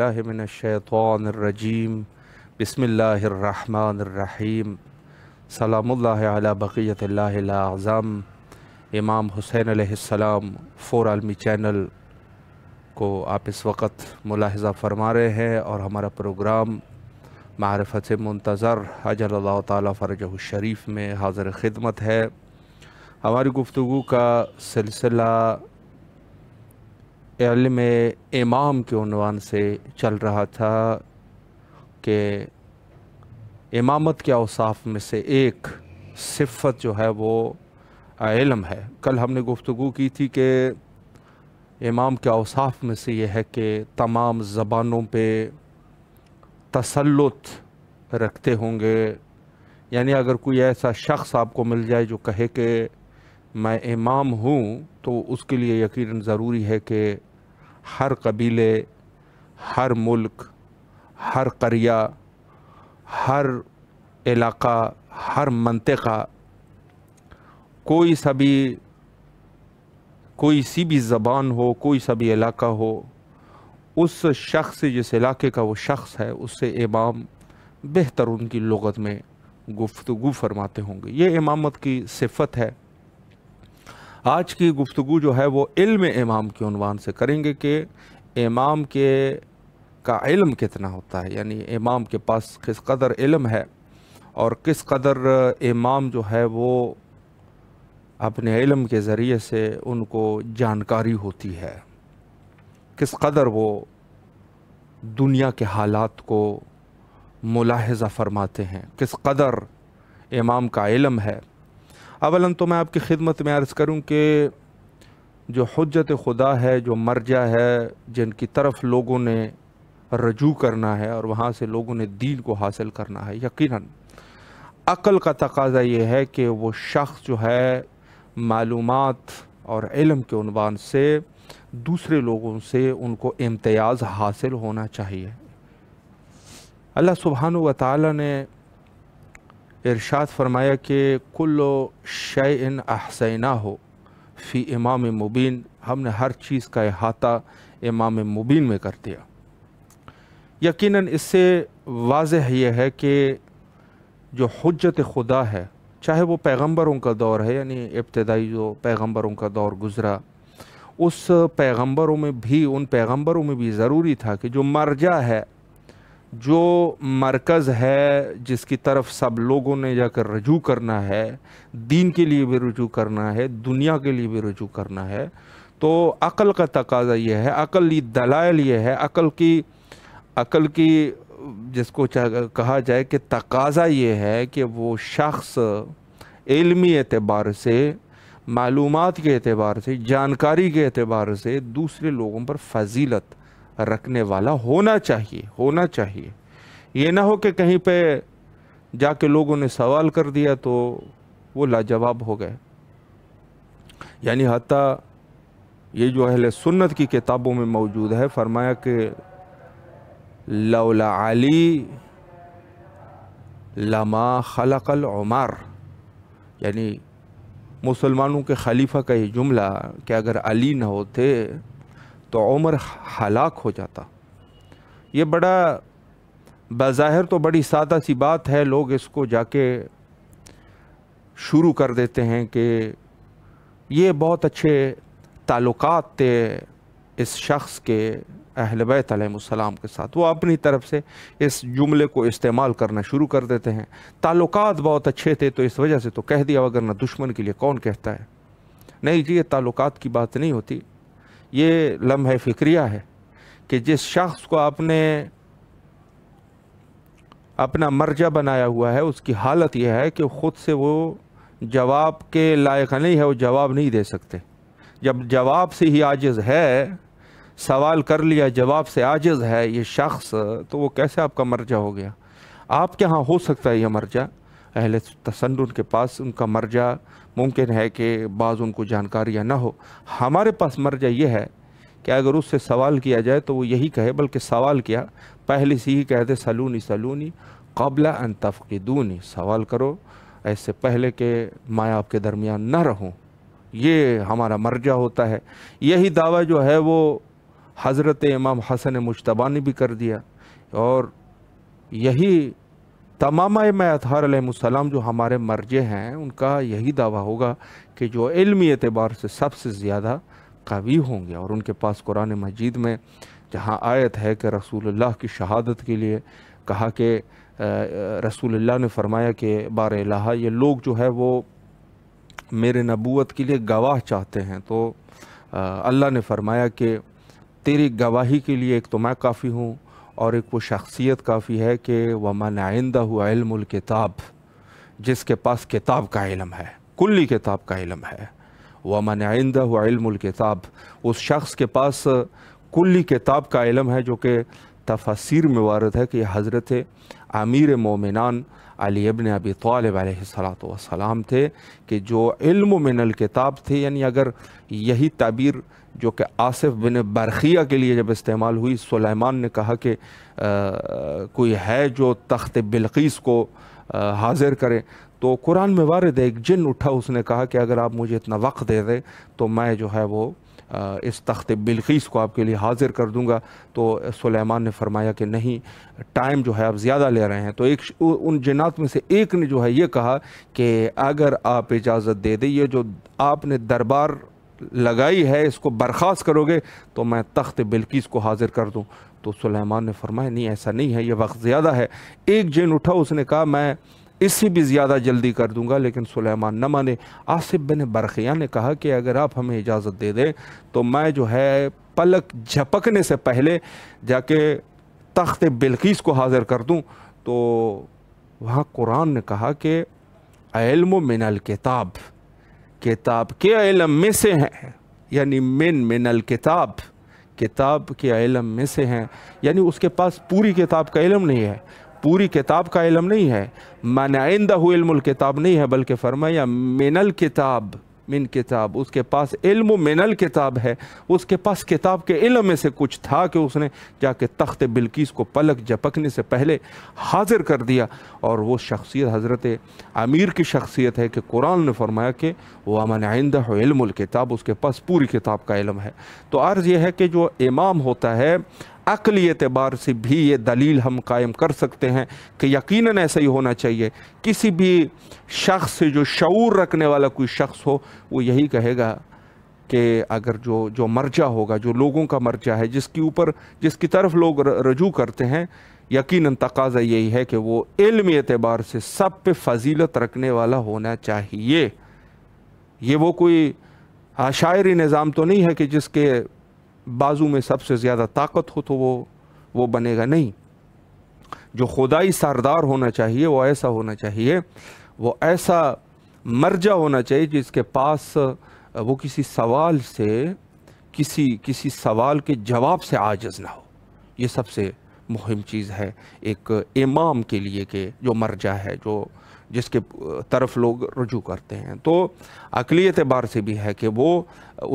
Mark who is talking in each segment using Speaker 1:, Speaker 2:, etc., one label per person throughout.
Speaker 1: बिल्लाशैतरजीम बसमीम सलाम्ला बक़ीतम इमाम हुसैन सलाम फ़ोर आलमी चैनल को आप इस वक्त मुलाहजा फरमा रहे हैं और हमारा प्रोग्राम मारफत मंतज़र हजल तरज शरीफ में हाज़र ख़िदमत है हमारी गुफ्तु का सिलसिला इलम इमाम के उनवान से चल रहा था कि इमामत के अवसाफ में से एक सिफत जो है वो इलम है कल हमने गुफ्तु की थी कि इमाम के अवसाफ में से ये है कि तमाम ज़बानों पर तसलुत रखते होंगे यानी अगर कोई ऐसा शख्स आपको मिल जाए जो कहे कि मैं इमाम हूँ तो उसके लिए यकीन ज़रूरी है कि हर कबीले हर मुल्क हर करिया हर इलाका हर मनतका कोई सभी कोई सी भी ज़बान हो कोई सा भी इलाका हो उस शख्स जिस इलाके का वो शख्स है उससे इमाम बेहतर उनकी लगत में गुफ्तु फरमाते होंगे ये इमामत की सिफत है आज की गुफ्तु जो है वो इल्म इमाम के अनवान से करेंगे कि इमाम के का इल्म कितना होता है यानी इमाम के पास किस कदर इल्म है और किस कदर इमाम जो है वो अपने इल्म के ज़रिए से उनको जानकारी होती है किस कदर वो दुनिया के हालात को मुलाहजा फरमाते हैं किस कदर इमाम का इलम है अवला तो मैं आपकी खिदमत में अर्ज़ करूँ कि जो हजत खुदा है जो मर्जा है जिनकी तरफ लोगों ने रजू करना है और वहाँ से लोगों ने दीन को हासिल करना है यकीन अक़ल का तकाजा ये है कि वो शख्स जो है मालूम और इलम के उनवान से दूसरे लोगों से उनको इम्तियाज़ हासिल होना चाहिए अल्लाह सुबहान व ताली ने इरशाद फरमाया कि कुल्लो शय अहसैना हो फ़ी इमाम मुबीन हमने हर चीज़ का अहाता इमाम मुबीन में कर दिया यकीनन इससे वाज यह है कि जो हजत खुदा है चाहे वो पैगंबरों का दौर है यानी इब्तदाई जो पैगंबरों का दौर गुज़रा उस पैगंबरों में भी उन पैगंबरों में भी ज़रूरी था कि जो मरजा है जो मरकज़ है जिसकी तरफ सब लोगों ने जाकर रजू करना है दीन के लिए भी रजू करना है दुनिया के लिए भी रजू करना है तो अक़ल का तकाजा यह है अक़ल दलाइल ये है अक़ल की अक़ल की जिसको कहा जाए कि तकाजा ये है कि वो शख्स इलमी एतबार से मालूम के अतबार से जानकारी के अतबार से दूसरे लोगों पर फजीलत रखने वाला होना चाहिए होना चाहिए ये ना हो कि कहीं पे जाके लोगों ने सवाल कर दिया तो वो लाजवाब हो गए यानी हती ये जो अहल सुन्नत की किताबों में मौजूद है फरमाया कि लौला आली लमा खलकल उमार यानी मुसलमानों के खलीफा का ये जुमला कि अगर अली ना होते तो उमर हलाक हो जाता ये बड़ा बाहिर तो बड़ी सादा सी बात है लोग इसको जाके शुरू कर देते हैं कि ये बहुत अच्छे ताल्लुक़ थे इस शख्स के अहल के साथ वो अपनी तरफ से इस जुमले को इस्तेमाल करना शुरू कर देते हैं ताल्लुक़ बहुत अच्छे थे तो इस वजह से तो कह दिया वगरना दुश्मन के लिए कौन कहता है नहीं जी ये ताल्लुक़ की बात नहीं होती ये लम्हे फ़िक्रिया है कि जिस शख्स को आपने अपना मर्जा बनाया हुआ है उसकी हालत यह है कि ख़ुद से वो जवाब के लायक नहीं है वो जवाब नहीं दे सकते जब जवाब से ही आजिज़ है सवाल कर लिया जवाब से आजिज़ है ये शख्स तो वो कैसे आपका मर्जा हो गया आपके यहाँ हो सकता है यह मर्जा अहल तसन्न के पास उनका मर्जा मुमकिन है कि बाज़ उनको जानकारियाँ ना हो हमारे पास मर्जा ये है कि अगर उससे सवाल किया जाए तो वो यही कहे बल्कि सवाल किया पहले से ही कहते सलूनी सलूनी कबला अन तफ़ीदूनी सवाल करो ऐसे पहले के मैं आपके दरमियान ना रहूँ ये हमारा मर्जा होता है यही दावा जो है वो हज़रत इमाम हसन मुशतबा ने भी कर दिया और यही तमाम अतहार जो हमारे मर्जे हैं उनका यही दावा होगा कि जो इलमी एतबार से सबसे ज़्यादा कवी होंगे और उनके पास कुरान मजीद में जहाँ आयत है कि रसूल की शहादत के लिए कहा कि रसूल ने फरमाया कि बार ये लोग जो है वो मेरे नबूत के लिए गवाह चाहते हैं तो अल्लाह ने फरमाया कि तेरी गवाही के लिए एक तो मैं काफ़ी हूँ और एक वो शख्सियत काफ़ी है कि मन आइंदा हुआल किताब जिसके पास किताब का इलम है कुल्ली किताब का इलम है मन आइंदा हुआल किताब उस शख्स के पास कुल्ली किताब का इलम है जो कि तफसर में वारद है कि हज़रत आमिर मोमिनान अली अबन अबी तालब सलात थे कि जो इल्म मिनल किताब थे यानी अगर यही तबीर जो कि आसिफ बिन बरखिया के लिए जब इस्तेमाल हुई सुलेमान ने कहा कि कोई है जो तख्त बिल्कीस को हाजिर करें तो कुरान में वारद एक जिन उठा उसने कहा कि अगर आप मुझे इतना वक्त दे दें तो मैं जो है वो इस तख्त बिलखीस को आपके लिए हाजिर कर दूंगा तो सुलेमान ने फरमाया कि नहीं टाइम जो है आप ज़्यादा ले रहे हैं तो एक उन जिनात में से एक ने जो है ये कहा कि अगर आप इजाज़त दे दें ये जो आपने दरबार लगाई है इसको बर्खास्त करोगे तो मैं तख्त बिल्किस को हाजिर कर दूँ तो सुलेमान ने फरमाया नहीं ऐसा नहीं है ये वक्त ज़्यादा है एक जिन उठा उसने कहा मैं इससे भी ज़्यादा जल्दी कर दूंगा लेकिन सुलेमान न माने आसिफ बिन बरखिया ने कहा कि अगर आप हमें इजाज़त दे दें तो मैं जो है पलक झपकने से पहले जाके तख्त बिल्किस को हाजिर कर दूँ तो वहाँ कुरान ने कहा कि इल्म मिनल किताब किताब के इलम में से हैं यानी मिन मिनल किताब किताब के इलम में से हैं यानी उसके पास पूरी किताब का इलम नहीं है पूरी किताब का इलम नहीं है मान हुआ इल्मुल किताब नहीं है बल्कि फरमाया मिनल किताब मिन किताब उसके पास इल्म मिनल किताब है उसके पास किताब के इल्म में से कुछ था कि उसने जाके तख्त बिल्किस को पलक झपकने से पहले हाजिर कर दिया और वो शख्सियत हज़रत आमिर की शख्सियत है कि कुरान ने फरमाया कि वह अमन आइंदा इल्म किताब उसके पास पूरी किताब का इल्म है तो अर्ज़ यह है कि जो इमाम होता है अकली एतबार से भी ये दलील हम कायम कर सकते हैं कि यकीनन ऐसा ही होना चाहिए किसी भी शख्स से जो शूर रखने वाला कोई शख्स हो वो यही कहेगा कि अगर जो जो मर्जा होगा जो लोगों का मर्जा है जिसके ऊपर जिसकी तरफ लोग रजू करते हैं यकीन तकाजा यही है कि वो इल्म एतबार से सब पे फजीलत रखने वाला होना चाहिए ये वो कोई शायरी निज़ाम तो नहीं है कि जिसके बाजू में सबसे ज़्यादा ताकत हो तो वो वो बनेगा नहीं जो खुदाई सरदार होना चाहिए वो ऐसा होना चाहिए वो ऐसा मर्जा होना चाहिए जिसके पास वो किसी सवाल से किसी किसी सवाल के जवाब से आजज ना हो ये सबसे मुहिम चीज़ है एक इमाम के लिए के जो मर्जा है जो जिसके तरफ लोग रजू करते हैं तो अकली एतबार से भी है कि वो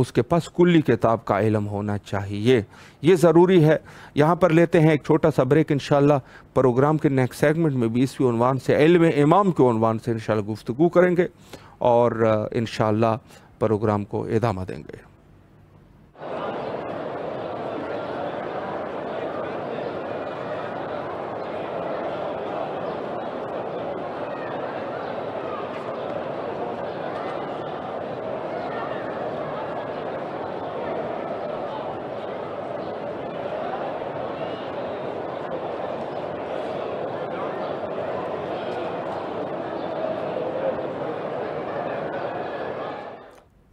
Speaker 1: उसके पास कुल्ली किताब का इलम होना चाहिए ये ज़रूरी है यहाँ पर लेते हैं एक छोटा सा ब्रेक इन प्रोग्राम के नेक्स्ट सेगमेंट में बीसवीं ओनवान से इलम इमाम के ओनवान से इन गुफ्तु करेंगे और इन प्रोग्राम को इदामा देंगे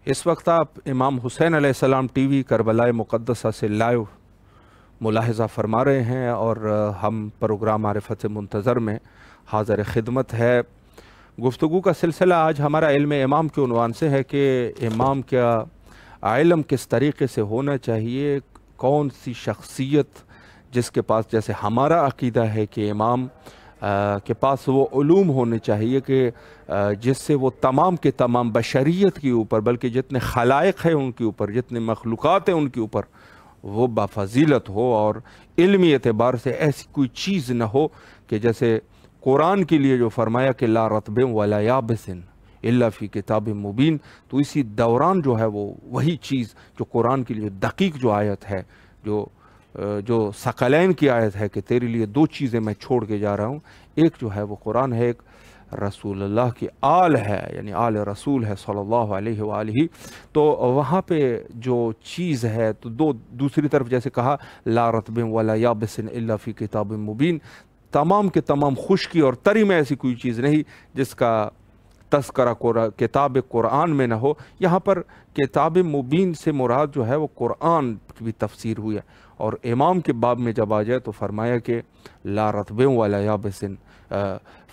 Speaker 1: इस वक्त आप इमाम हुसैन आसमाम टी वी करबला मुक़दसा से लाइव मुलाहजा फरमा रहे हैं और हम प्रोग्राम आरफत मंतज़र में हाज़र ख़िदमत है गुफ्तु का सिलसिला आज हमारा इल्म इमाम के उनवान से है कि इमाम का आलम किस तरीके से होना चाहिए कौन सी शख्सियत जिसके पास जैसे हमारा अकीदा है कि इमाम आ, के पास वो ूम होने चाहिए कि जिससे वो तमाम के तमाम बशरीत के ऊपर बल्कि जितने खलाइक हैं उनके ऊपर जितने मखलूक़ात हैं उनके ऊपर वो बाफजीलत हो और इल्मी एतबार से ऐसी कोई चीज़ न हो कि जैसे कुरान के लिए जो फरमाया कि ला रतब वाला याबसिन फ़ी किताब मुबीन तो इसी दौरान जो है वो वही चीज़ जो कुरान के लिए दकीक जो आयत है जो जो सकलैन की आयत है कि तेरे लिए दो चीज़ें मैं छोड़ के जा रहा हूँ एक जो है वो कुरान है एक अल्लाह की आल है यानी आल रसूल है सल्लल्लाहु अलैहि वालि तो वहाँ पे जो चीज़ है तो दो दूसरी तरफ जैसे कहा ला रतब वाला याबसिन फ़ी किताब मुबीन तमाम के तमाम खुशकी और तरी में ऐसी कोई चीज़ नहीं जिसका तस्करा किताब कुरान में ना हो यहाँ पर किताब मुबीन से मुराद जो है वो कुरान की भी तफसीर हुई है और इमाम के बाब में जब आ जाए तो फरमाया कि ला रतबे वाला याबसिन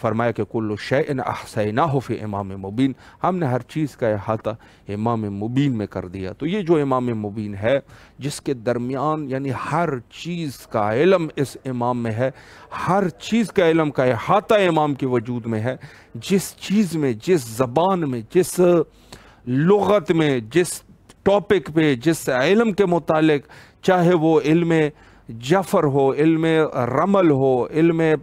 Speaker 1: फरमाया कि कुल्लु शैन अहसैना हो फ़ी इमाम मुबीन हमने हर चीज़ का अहाता इमाम मुबीन में कर दिया तो ये जो इमाम मुबीन है जिसके दरमियान यानी हर चीज़ का इलम इस इमाम में है हर चीज़ का इलम का अहाता इमाम के वजूद में है जिस चीज़ में जिस ज़बान में जिस लगत में जिस टॉपिक पे जिस इलम के मुतालिक चाहे वो इल्म जफ़र हो इल्म रमल हो इल्म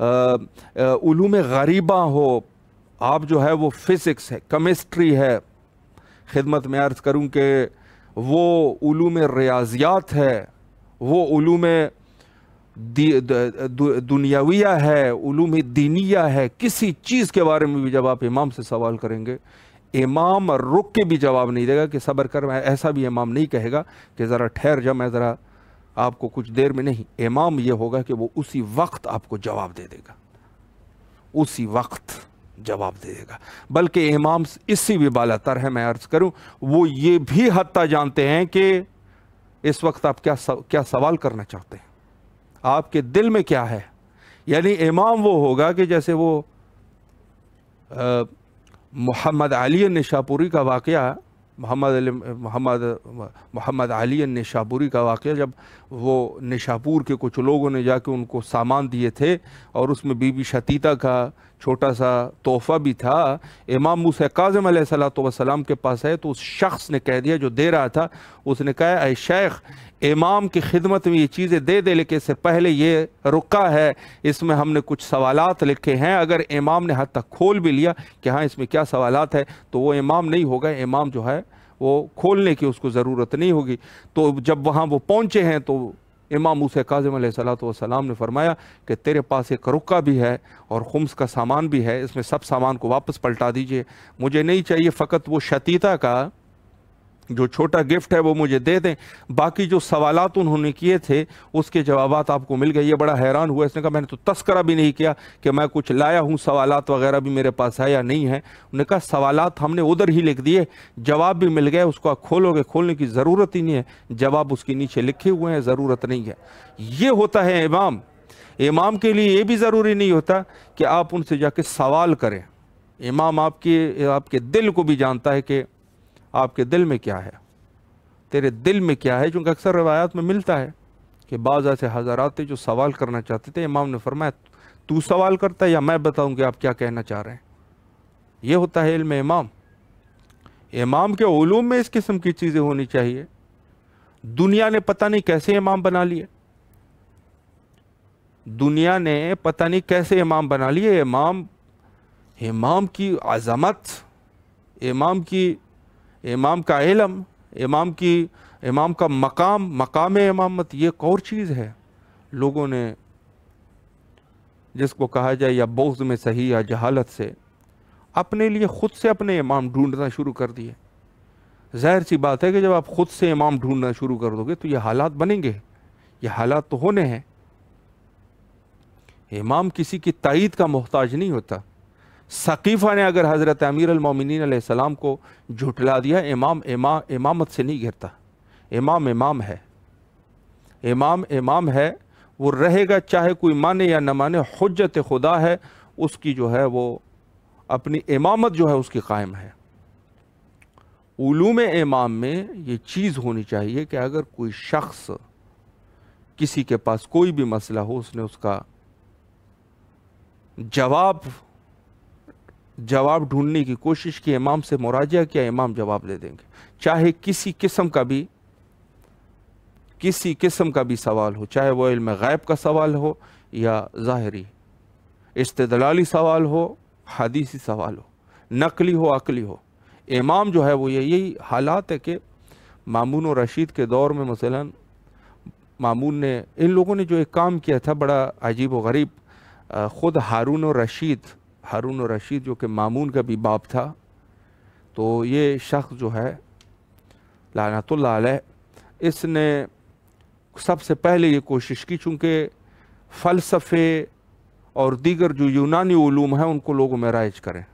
Speaker 1: ूम गरीबा हो आप जो है वो फ़िज़िक्स है केमिस्ट्री है ख़िदमत में अर्ज़ करूँ कि वो ूम रियाजियात है वो उलूम दुनियाविया है ूम दीनिया है किसी चीज़ के बारे में भी जब आप इमाम से सवाल करेंगे इमाम रुक के भी जवाब नहीं देगा कि सबर कर ऐसा भी इमाम नहीं कहेगा कि ज़रा ठहर जा मैं ज़रा आपको कुछ देर में नहीं इमाम यह होगा कि वो उसी वक्त आपको जवाब दे देगा उसी वक्त जवाब दे देगा बल्कि इमाम इसी भी बालातर है मैं अर्ज़ करूं वो ये भी हती जानते हैं कि इस वक्त आप क्या सव, क्या सवाल करना चाहते हैं आपके दिल में क्या है यानी इमाम वो होगा कि जैसे वो मोहम्मद अली निशापुरी का वाक़ मोहम्मद मोहम्मद मोहम्मद अली निशापुरी का वाक़ जब वो निशापुर के कुछ लोगों ने जाके उनको सामान दिए थे और उसमें बीबी शतीता का छोटा सा तोहफा भी था इमाम मूसा काजम सलाम के पास है तो उस शख्स ने कह दिया जो दे रहा था उसने कहा अ शेख इमाम की खिदमत में ये चीज़ें दे दे लेकिन इससे पहले ये रुका है इसमें हमने कुछ सवालात लिखे हैं अगर इमाम ने हद तक खोल भी लिया कि हाँ इसमें क्या सवालात है तो वो इमाम नहीं होगा इमाम जो है वो खोलने की उसको ज़रूरत नहीं होगी तो जब वहाँ वो पहुँचे हैं तो इमाम उसे काजम सलाम ने फरमाया कि तेरे पास एक रुका भी है और खुम्स का सामान भी है इसमें सब सामान को वापस पलटा दीजिए मुझे नहीं चाहिए फ़कत वो शतीता का जो छोटा गिफ्ट है वो मुझे दे दें बाकी जो सवाल उन्होंने किए थे उसके जवाब आपको मिल गए ये बड़ा हैरान हुआ इसने कहा मैंने तो तस्करा भी नहीं किया कि मैं कुछ लाया हूँ सवालत वगैरह भी मेरे पास है या नहीं है उन्होंने कहा सवाल हमने उधर ही लिख दिए जवाब भी मिल गए उसको खोलोगे खोलने की ज़रूरत ही नहीं है जवाब उसके नीचे लिखे हुए हैं ज़रूरत नहीं है ये होता है इमाम इमाम के लिए ये भी ज़रूरी नहीं होता कि आप उनसे जाके सवाल करें इमाम आपके आपके दिल को भी जानता है कि आपके दिल में क्या है तेरे दिल में क्या है चूँकि अक्सर रवायात में मिलता है कि बाज़ ऐसे हज़ारात थे जो सवाल करना चाहते थे इमाम ने फरमाया तू सवाल करता है या मैं बताऊँ कि आप क्या कहना चाह रहे हैं यह होता है इल्म इमाम इमाम के ओलूम में इस किस्म की चीज़ें होनी चाहिए दुनिया ने पता नहीं कैसे इमाम बना लिए दुनिया ने पता नहीं कैसे इमाम बना लिए इमाम इमाम की आज़मत इमाम की इमाम का इलम इमाम की इमाम का मकाम मकाम इमामत ये एक और चीज़ है लोगों ने जिसको कहा जाए या बोझ में सही या जहालत से अपने लिए ख़ुद से अपने इमाम ढूंढना शुरू कर दिए ज़ाहिर सी बात है कि जब आप ख़ुद से इमाम ढूंढना शुरू कर दोगे तो ये हालात बनेंगे ये हालात तो होने हैं इमाम किसी की तइद का मोहताज नहीं होता सकीफ़ा ने अगर हज़रत अमीर अलमोमिन को झुटला दिया इमाम इमाम इमामत से नहीं गिरता इमाम इमाम है इमाम इमाम है वो रहेगा चाहे कोई माने या न माने हजत खुदा है उसकी जो है वो अपनी इमामत जो है उसकी कायम है ूम इमाम में ये चीज़ होनी चाहिए कि अगर कोई शख्स किसी के पास कोई भी मसला हो उसने उसका जवाब जवाब ढूंढने की कोशिश की इमाम से मुराजा किया इमाम जवाब दे देंगे चाहे किसी किस्म का भी किसी किस्म का भी सवाल हो चाहे वह इल्म गैब का सवाल हो या ज़ाहरी इस्तलाली सवाल हो हदीसी सवाल हो नकली हो अकली हो इमाम जो है वो ये यही हालात है कि मामून और रशीद के दौर में मसलन मामून ने इन लोगों ने जो एक काम किया था बड़ा अजीब व गरीब ख़ुद हारून और रशीद हारून और रशीद जो कि मामून का भी बाप था तो ये शख्स जो है लानतुल्ला इसने सबसे पहले ये कोशिश की चूँकि फ़लसफ़े और दीगर जो यूनानी ूम हैं उनको लोगों में राइज करें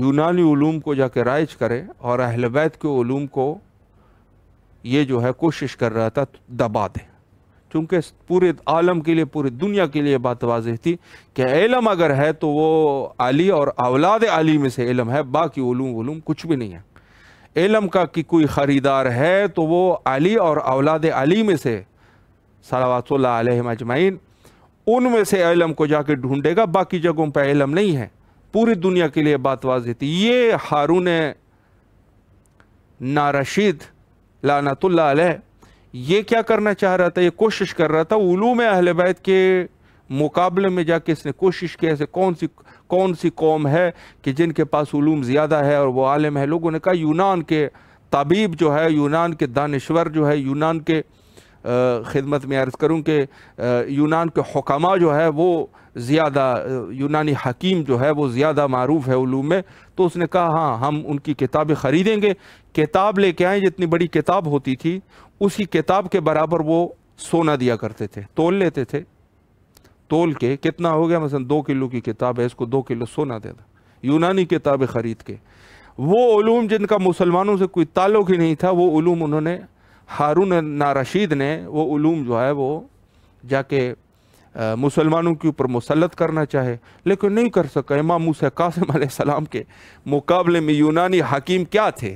Speaker 1: यूनानी ूम को जाके राइज करें और अहलवैद के ूम को ये जो है कोशिश कर रहा था दबा दें चूँकि पूरे आलम के लिए पूरी दुनिया के लिए बात वाज थी कि इलम अगर है तो वो आली और अवलाद आली में से इलम है बाकी उलूम वलूम कुछ भी नहीं है इलम का कि कोई ख़रीदार है तो वो आली और अवलाद आली में से सलावातमजमाइन उनमें से इलम को जाके ढूंढेगा बाकी जगहों पर इलम नहीं है पूरी दुनिया के लिए बात वाज थी ये हारून नारशीद लानतुल्ला ये क्या करना चाह रहा था ये कोशिश कर रहा था में अहल बैत के मुकाबले में जाके इसने कोशिश की ऐसे कौन सी कौन सी कौम है कि जिनके पास उलूम ज़्यादा है और वो आलम है लोगों ने कहा यूनान के तबीब जो है यूनान के दानश्वर जो है यूनान के खिदमत में अर्ज़ करूँ कि यूनान के हकामा जो है वो ज़्यादा यूनानी हकीम जो है वो ज़्यादा मरूफ़ है ूम में तो उसने कहा हाँ हम उनकी किताबें ख़रीदेंगे किताब लेके आएँ जितनी बड़ी किताब होती थी उसी किताब के बराबर वो सोना दिया करते थे तोल लेते थे तोल के कितना हो गया मसलन दो किलो की किताब है इसको दो किलो सोना दे देना यूनानी किताबें ख़रीद के वो ूम जिनका मुसलमानों से कोई ताल्लुक ही नहीं था वो ूम उन्होंने हारून नारशीद ने वो उलूम जो है वो जाके मुसलमानों के ऊपर मुसलत करना चाहे लेकिन नहीं कर सका इमाम मूसा कासम सलाम के मुकाबले में यूनानी हकीम क्या थे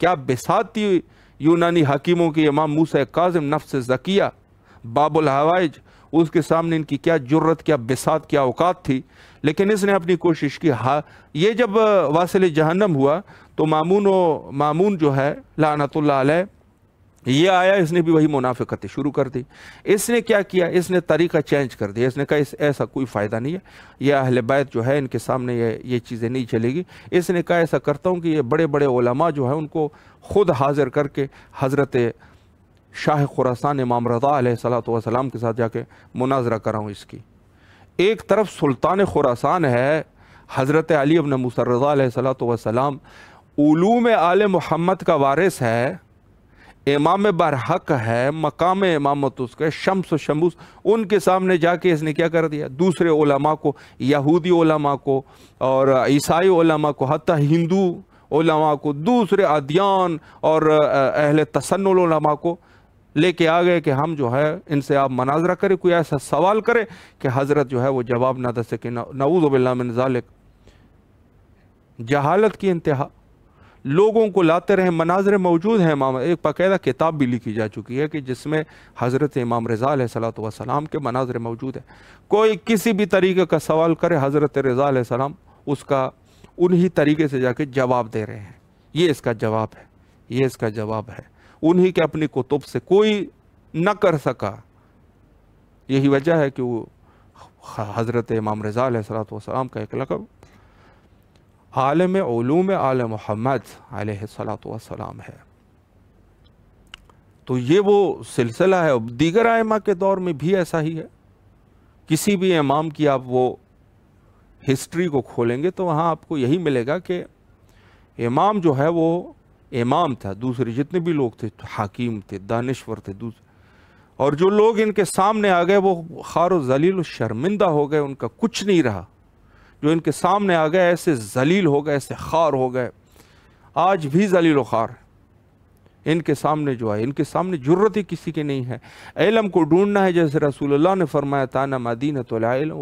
Speaker 1: क्या बेसात थी यूनानी हकीमों की इमाम मूसा कासिम नफ्स जकिया बाबुल हवाइज उसके सामने इनकी क्या जुर्रत क्या बेसात क्या औकात थी लेकिन इसने अपनी कोशिश की हा ये जब वासिल जहन्नम हुआ तो मामून व मामून जो है लानतुल्ला ये आया इसने भी वही मुनाफिकतें शुरू कर दी इसने क्या किया इसने तरीका चेंज कर दिया इसने कहा इस ऐसा कोई फ़ायदा नहीं है ये अहल बैत जो है इनके सामने ये ये चीज़ें नहीं चलेगी इसने कहा ऐसा करता हूँ कि ये बड़े बड़े ओलमा जो है उनको ख़ुद हाजिर करके हज़रत शाह खुरासान इमाम रज़ा सलात वसलाम के साथ जाके मुनाजरा कराऊँ इसकी एक तरफ सुल्तान खुरासान है हज़रत अली अबन मूसर रज़ा सलात वसलाम ूम आल महम्मद का वारिस है इमाम बरहक है मकाम इमामत उसका शम्स शमूस उनके सामने जाके इसने क्या कर दिया दूसरे ओलमा को यहूदी ओलमा को और ईसाई ओलमा को हती हिंदू ओलमा को दूसरे अदियान और अहल तसन्नमा को लेके आ गए कि हम जो है इनसे आप मनाजरा करें कोई ऐसा सवाल करें कि हज़रत जो है वो जवाब ना दे सके नऊज़बिल्ला मिनजालिक जहालत की इंतहा लोगों को लाते रहे मनाजर मौजूद हैं इमाम एक बाकायदा किताब भी लिखी जा चुकी है कि जिसमें हज़रत इमाम रज़ा सलात वसलाम के मनाजर मौजूद हैं कोई किसी भी तरीके का सवाल करे हज़रत रज़ा सलाम उसका उन्हीं तरीके से जाके जवाब दे रहे हैं ये इसका जवाब है ये इसका जवाब है उन्हीं के अपनी कुतुब से कोई न कर सका यही वजह है कि वो हज़रत इमाम रज़ा सलात वसलाम का एक लकब आलम ओलूम आल मोहम्मद आलतम है तो ये वो सिलसिला है दीगर आयमा के दौर में भी ऐसा ही है किसी भी इमाम की आप वो हिस्ट्री को खोलेंगे तो वहाँ आपको यही मिलेगा कि इमाम जो है वो इमाम था दूसरे जितने भी लोग थे हाकिम थे दानश्वर थे दूसरे और जो लोग इनके सामने आ गए वो खार जलील शर्मिंदा हो गए उनका कुछ नहीं रहा जो इनके सामने आ गए ऐसे जलील हो गए ऐसे खार हो गए आज भी जलील खार इनके सामने जो है इनके सामने ज़रूरत ही किसी की नहीं है इलम को ढूंढना है जैसे रसूल ने फरमाया ताना मदीन तो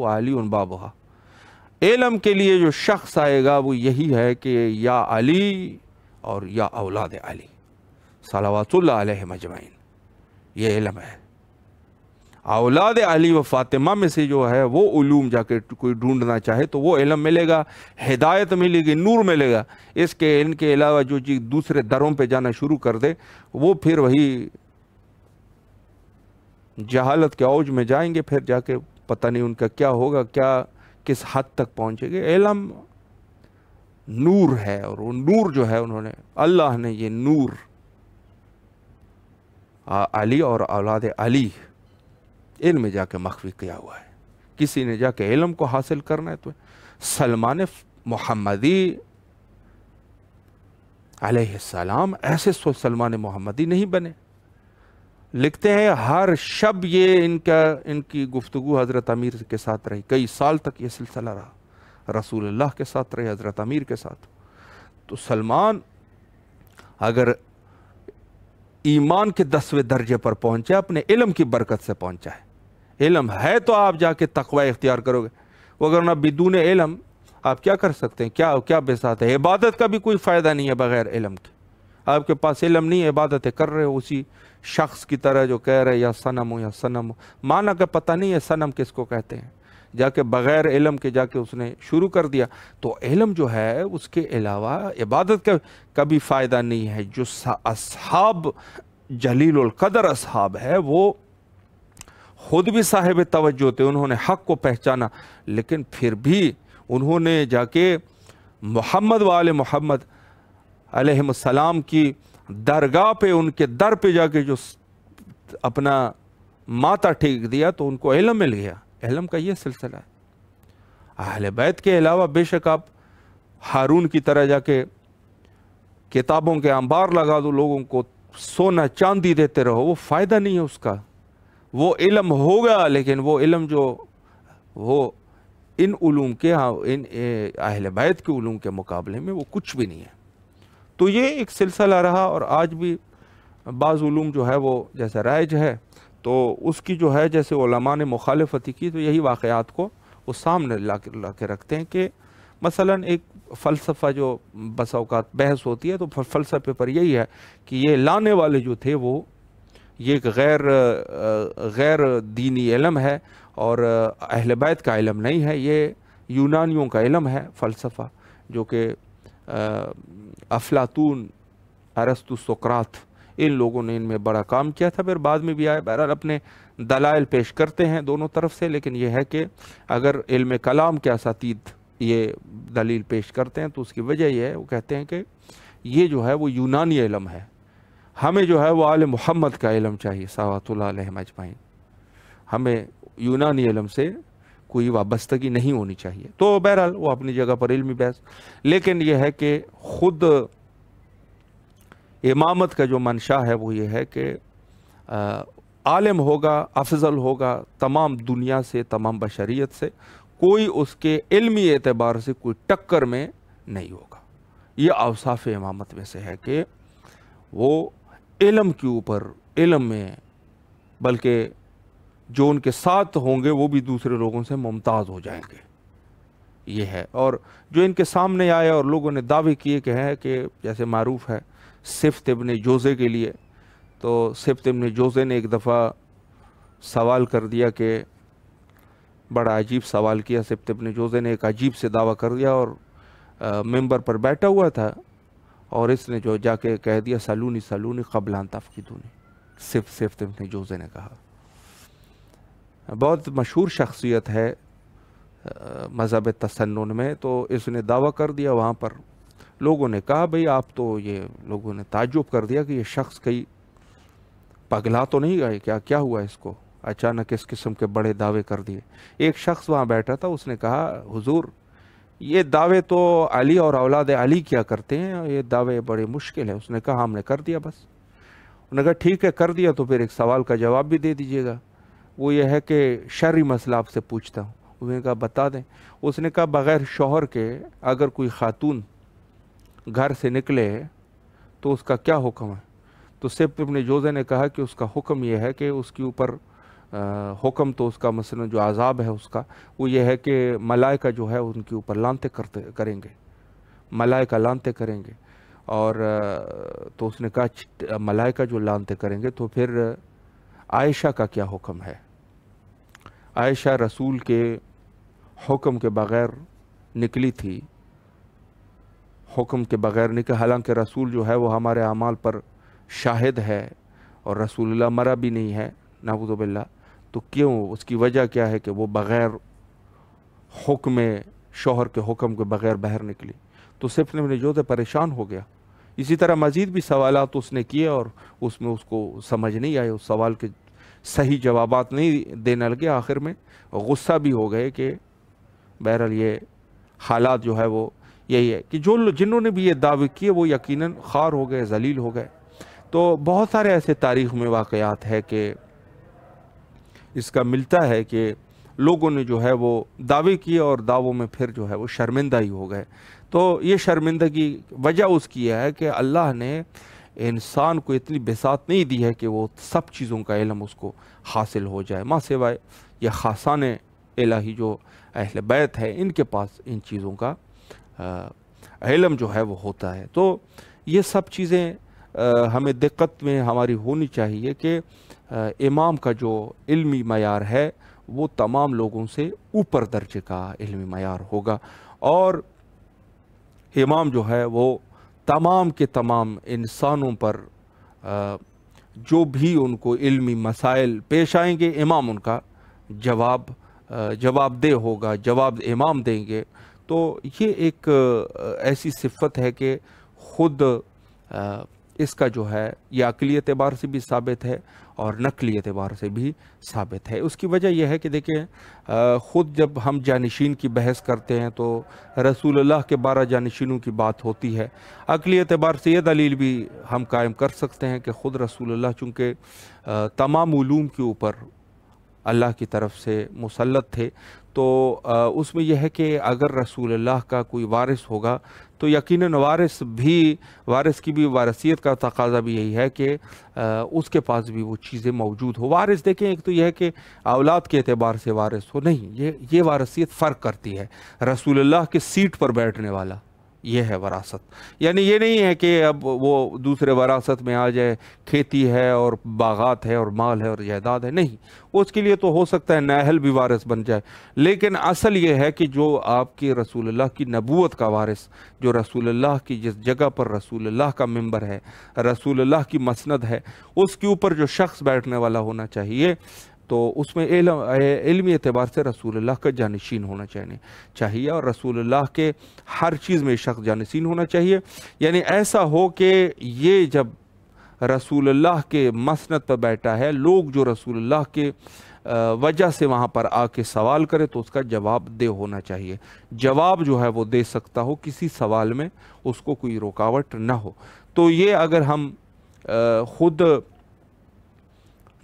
Speaker 1: अली उन बाबा इलम के लिए जो शख्स आएगा वो यही है कि या अली और या औलाद अली सलावातुल्ल मजमाइन ये इलम है औलाद अली व फ़ातिमा में से जो है वो उलूम जाके कोई ढूंढना चाहे तो वो इलम मिलेगा हिदायत मिलेगी नूर मिलेगा इसके इनके अलावा जो चीज़ दूसरे दरों पे जाना शुरू कर दे वो फिर वही जहालत के औज में जाएंगे फिर जाके पता नहीं उनका क्या होगा क्या किस हद तक पहुँचेंगे इलम नूर है और वो नूर जो है उन्होंने अल्लाह ने ये नूर अली और औलाद अली इल्म जाके मखवी किया हुआ है किसी ने जाके इलम को हासिल करना है तो सलमान मोहम्मदी सलाम ऐसे सो सलमान मोहम्मदी नहीं बने लिखते हैं हर शब ये इनका इनकी गुफ्तु हज़रत अमीर के साथ रही कई साल तक ये सिलसिला रहा अल्लाह के साथ रहे हज़रत अमीर के साथ तो सलमान अगर ईमान के दसवें दर्जे पर पहुंचा अपने इलम की बरकत से पहुंचा है इलम है तो आप जाके तकवा इख्तियार करोगे ना बिदून इलम आप क्या कर सकते हैं क्या क्या बेसात है इबादत का भी कोई फ़ायदा नहीं है बग़ैर इलम के आपके पास इलम नहीं है इबादत कर रहे हो उसी शख्स की तरह जो कह रहे या सनम हो या सनम हो माना का पता नहीं है सनम किसको कहते हैं जाके बग़ैर इलम के जाके उसने शुरू कर दिया तो इलम जो है उसके अलावा इबादत का कभी फ़ायदा नहीं है जो असहाब जलील कदर असहाब है वो खुद भी साहिब तवज्जो थे उन्होंने हक को पहचाना लेकिन फिर भी उन्होंने जाके मोहम्मद वाल मोहम्मद अलैहिस्सलाम की दरगाह पे उनके दर पे जाके जो अपना माता टेक दिया तो उनको इलम मिल गया इलम का ये सिलसिला है अहल बैत के अलावा बेशक आप हारून की तरह जाके किताबों के अंबार लगा दो लोगों को सोना चांदी देते रहो वो फ़ायदा नहीं है उसका वो इलम होगा लेकिन वो इलम जो वो इन उलूम के हाँ इन अहल बैत के उलूम के मुकाबले में वो कुछ भी नहीं है तो ये एक सिलसिला रहा और आज भी बाज़ूम जो है वो जैसे राइज है तो उसकी जो है जैसे ओलमा ने मुखालफती की तो यही वाक़ात को वो सामने ला के ला के रखते हैं कि मसला एक फ़लसफ़ा जो बसा बहस होती है तो फ़लसफ़े पर यही है कि ये लाने वाले जो थे वो ये एक गैर गैर दीनी इलम है और अहलबैत का इलम नहीं है ये यूनानियों का इलम है फ़लसफ़ा जो कि अफलातून अरस्तु सकरात इन लोगों ने इनमें बड़ा काम किया था फिर बाद में भी आए बहरहाल अपने दलाइल पेश करते हैं दोनों तरफ से लेकिन यह है कि अगर इल्म कलाम के असातीद ये दलील पेश करते हैं तो उसकी वजह यह है वो कहते हैं कि ये जो है वो यूनानी इलम है हमें जो है वो आल मोहम्मद का इलम चाहिए सवातुल्लाजमाइन अजमाइन हमें यूनानी इलम से कोई वाबस्तगी नहीं होनी चाहिए तो बहरहाल वो अपनी जगह पर इलमी बहस लेकिन यह है कि ख़ुद इमामत का जो मंशा है वो ये है कि आलम होगा अफजल होगा तमाम दुनिया से तमाम बशरीत से कोई उसके इलमी एतबार से कोई टक्कर में नहीं होगा ये अवसाफ़ इमामत में से है कि वो इलम के ऊपर इलम में बल्कि जो उनके साथ होंगे वो भी दूसरे लोगों से मुमताज़ हो जाएंगे ये है और जो इनके सामने आए और लोगों ने दावे किए कि हैं कि जैसे मरूफ़ है सिफ इबन जोज़े के लिए तो सिफ तबन जोज़े ने एक दफ़ा सवाल कर दिया कि बड़ा अजीब सवाल किया सिफ इबन जोज़े ने एक अजीब से दावा कर दिया और आ, मेंबर पर बैठा हुआ था और इसने जो जाके कह दिया सलूनी सलूनी कबलान दूनी सिर्फ सिर्फ तुमने जोजे ने कहा बहुत मशहूर शख्सियत है मज़हब तसन्न में तो इसने दावा कर दिया वहाँ पर लोगों ने कहा भाई आप तो ये लोगों ने ताजुब कर दिया कि ये शख्स कई पगला तो नहीं गए क्या क्या हुआ इसको अचानक इस किस्म के बड़े दावे कर दिए एक शख्स वहाँ बैठा था उसने कहा हुजूर ये दावे तो अली और औलाद अली क्या करते हैं ये दावे बड़े मुश्किल हैं उसने कहा हमने कर दिया बस उन्होंने कहा ठीक है कर दिया तो फिर एक सवाल का जवाब भी दे दीजिएगा वो ये है कि शहरी मसला आपसे पूछता हूँ उसने कहा बता दें उसने कहा बग़ैर शोहर के अगर कोई ख़ातून घर से निकले तो उसका क्या हुक्म है तो सिर्फ अपने जोजे ने कहा कि उसका हुक्म यह है कि उसके ऊपर हुक्म तो उसका मसलन जो आज़ाब है उसका वो ये है कि मलाइका जो है उनके ऊपर लानते करते करेंगे मलाइका लानते करेंगे और तो उसने कहा मलाइका जो लानते करेंगे तो फिर आयशा का क्या हुक्म है आयशा रसूल के हुक्म के बग़ैर निकली थी हुक्म के बग़ैर निकल हालांकि रसूल जो है वो हमारे अमाल पर शाहिद है और रसूल मरा भी नहीं है नाबूज़बिल्ला तो क्यों उसकी वजह क्या है कि वो बग़ैर हुक्म शोहर के हुक्म के बग़ैर बाहर निकली तो सिर्फ ने जोत परेशान हो गया इसी तरह मज़ीद भी सवाल तो उसने किए और उसमें उसको समझ नहीं आए उस सवाल के सही जवाब नहीं देने लगे आखिर में गुस्सा भी हो गए कि बहरहाल ये हालात जो है वो यही है कि जो जिन्होंने भी ये दावे किए वो यकीनन खार हो गए जलील हो गए तो बहुत सारे ऐसे तारीख में वाकयात है कि इसका मिलता है कि लोगों ने जो है वो दावे किए और दावों में फिर जो है वो शर्मिंदा ही हो गए तो ये शर्मिंदगी वजह उसकी है कि अल्लाह ने इंसान को इतनी बेसात नहीं दी है कि वो सब चीज़ों का इलम उसको हासिल हो जाए माँ सेवाए यह खासान इलाही जो अहल बैत है इनके पास इन चीज़ों का इलम जो है वो होता है तो ये सब चीज़ें हमें दिक्कत में हमारी होनी चाहिए कि इमाम का जो इल्मी मैार है वो तमाम लोगों से ऊपर दर्जे का इल्मी मैार होगा और इमाम जो है वो तमाम के तमाम इंसानों पर जो भी उनको इल्मी मसाइल पेश आएंगे इमाम उनका जवाब जवाबदेह होगा जवाब इमाम देंगे तो ये एक ऐसी सिफत है कि ख़ुद इसका जो है ये अकली एतबार से भी साबित है और नकली एतबार से भी साबित है उसकी वजह यह है कि देखें ख़ुद जब हम जानशीन की बहस करते हैं तो रसूल अल्लाह के बारह जानशीनों की बात होती है अकली एतबार से यह दलील भी हम कायम कर सकते हैं कि ख़ुद रसूल अल्लाह चूँकि तमाम ूम के ऊपर अल्लाह की तरफ से मुसलत थे तो उसमें यह है कि अगर रसूल अल्लाह का कोई वारिस होगा तो यकीन वारिस भी वारिस की भी वारसीत का तकाजा भी यही है कि उसके पास भी वो चीज़ें मौजूद हो वारिस देखें एक तो यह है कि औलाद के अतबार से वारिस हो नहीं ये ये वारसीत फ़र्क करती है रसूल्ला की सीट पर बैठने वाला ये है वरासत यानी ये नहीं है कि अब वो दूसरे वरासत में आ जाए खेती है और बागात है और माल है और जायदाद है नहीं उसके लिए तो हो सकता है नाहल भी वारिस बन जाए लेकिन असल ये है कि जो आपकी रसूलुल्लाह की नबूत का वारिस जो रसूलुल्लाह की जिस जगह पर रसूलुल्लाह का मेंबर है रसूलुल्लाह की मसनद है उसके ऊपर जो शख्स बैठने वाला होना चाहिए तो उसमें इलमी एतबार से रसूलुल्लाह का जानशीन होना चाहिए चाहिए और रसूलुल्लाह के हर चीज़ में शख्स जानशीन होना चाहिए यानी ऐसा हो कि ये जब रसूलुल्लाह के मसनत पर बैठा है लोग जो रसूलुल्लाह के वजह से वहाँ पर आके सवाल करें तो उसका जवाब दे होना चाहिए जवाब जो है वो दे सकता हो किसी सवाल में उसको कोई रुकावट ना हो तो ये अगर हम ख़ुद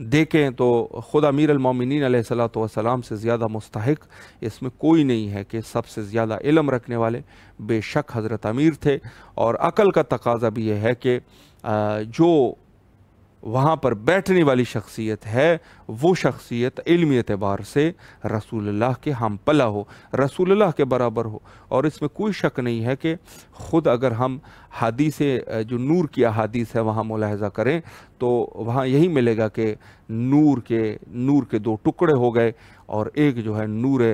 Speaker 1: देखें तो ख़ुद अमीर अमीरमिन सलाम से ज़्यादा मुस्तक इसमें कोई नहीं है कि सबसे ज़्यादा इलम रखने वाले बेशक हज़रत अमीर थे और अकल का तकाजा भी यह है कि जो वहाँ पर बैठने वाली शख्सियत है वो शख्सियत इल्मी एतबार से रसूलुल्लाह के हम पला हो रसूलुल्लाह के बराबर हो और इसमें कोई शक नहीं है कि ख़ुद अगर हम हदीस जो नूर की अहादीस है वहाँ मुलाहजा करें तो वहाँ यही मिलेगा कि नूर के नूर के दो टुकड़े हो गए और एक जो है नूर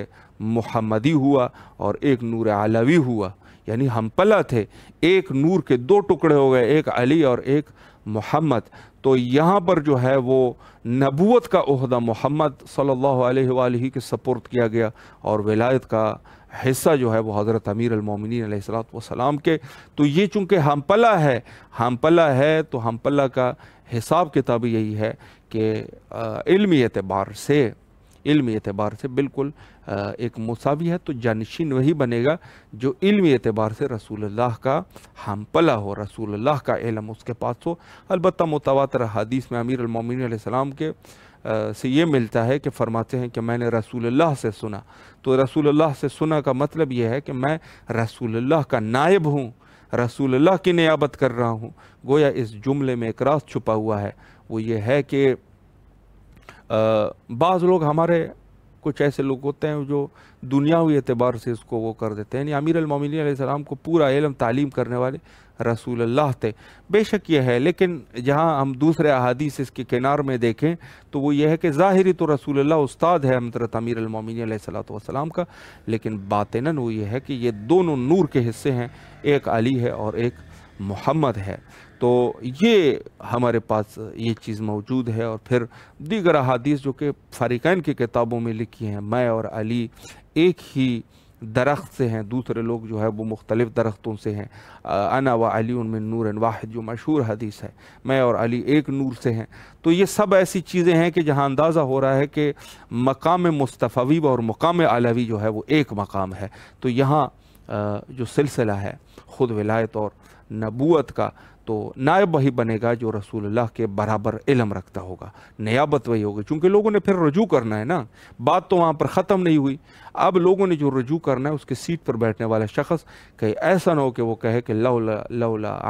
Speaker 1: मुहम्मदी हुआ और एक नूर आलवी हुआ यानी हम पला थे एक नूर के दो टुकड़े हो गए एक अली और एक मोहम्मद तो यहाँ पर जो है वो नबूत का अहदा मोहम्मद सल्ला के सपोर्ट किया गया और विलायत का हिस्सा जो है वो हज़रत अमीर अलमोमिन सलाम के तो ये चूँकि हमपला है हमपला है तो हमपला का हिसाब किताब यही है कि इल्मी एतबार से इल्म एतबार से बिल्कुल एक मसावी है तो जानशीन वही बनेगा जो इल्म एतबार से रसूलुल्लाह का हम पला हो रसूलुल्लाह का इलम उसके पास हो अलबत् मुतवातर हदीस में अमीर अलमोमिन के से ये मिलता है कि फरमाते हैं कि मैंने रसूलुल्लाह से सुना तो रसूलुल्लाह से सुना का मतलब यह है कि मैं रसूलुल्लाह का नायब हूँ रसूलुल्लाह की नियाबत कर रहा हूँ गोया इस जुमले में एक रास छुपा हुआ है वो ये है कि बाज़ लोग हमारे कुछ ऐसे लोग होते हैं जो दुनियावी एतबार से इसको वो कर देते हैं यानी अमीर अलमोमिन को पूरा इलम तालीम करने वाले रसूल अल्लाह थे बेशक यह है लेकिन जहाँ हम दूसरे अहादीस इसके किनार में देखें तो वो यह है कि ज़ाहरी तो रसूल अल्लाह उस्ताद है हमतरत अमीर अलमोमिन सलाम का लेकिन बातन वो ये है कि ये दोनों नूर के हिस्से हैं एक अली है और एक मोहम्मद है तो ये हमारे पास ये चीज़ मौजूद है और फिर दीगर अदीस जो कि फ़ारिकैन की किताबों में लिखी हैं मैं और अली एक ही दरख्त से हैं दूसरे लोग जो है वो मुख्तलिफ़ दरख्तों से हैं अना व अली उनमें नूर वाहिद जो मशहूर हदीस है मैं और अली एक नूर से हैं तो ये सब ऐसी चीज़ें हैं कि जहाँ अंदाज़ा हो रहा है कि मकाम मुस्तफ़ी और मकाम आलवी जो है वो एक मकाम है तो यहाँ जो सिलसिला है ख़ुद विलायत और नबूत का तो नायब वही बनेगा जो अल्लाह के बराबर इलम रखता होगा नयाबत वही होगी चूंकि लोगों ने फिर रजू करना है ना बात तो वहाँ पर ख़त्म नहीं हुई अब लोगों ने जो रजू करना है उसके सीट पर बैठने वाला शख्स कहीं ऐसा ना हो कि वो कहे कि लली लौला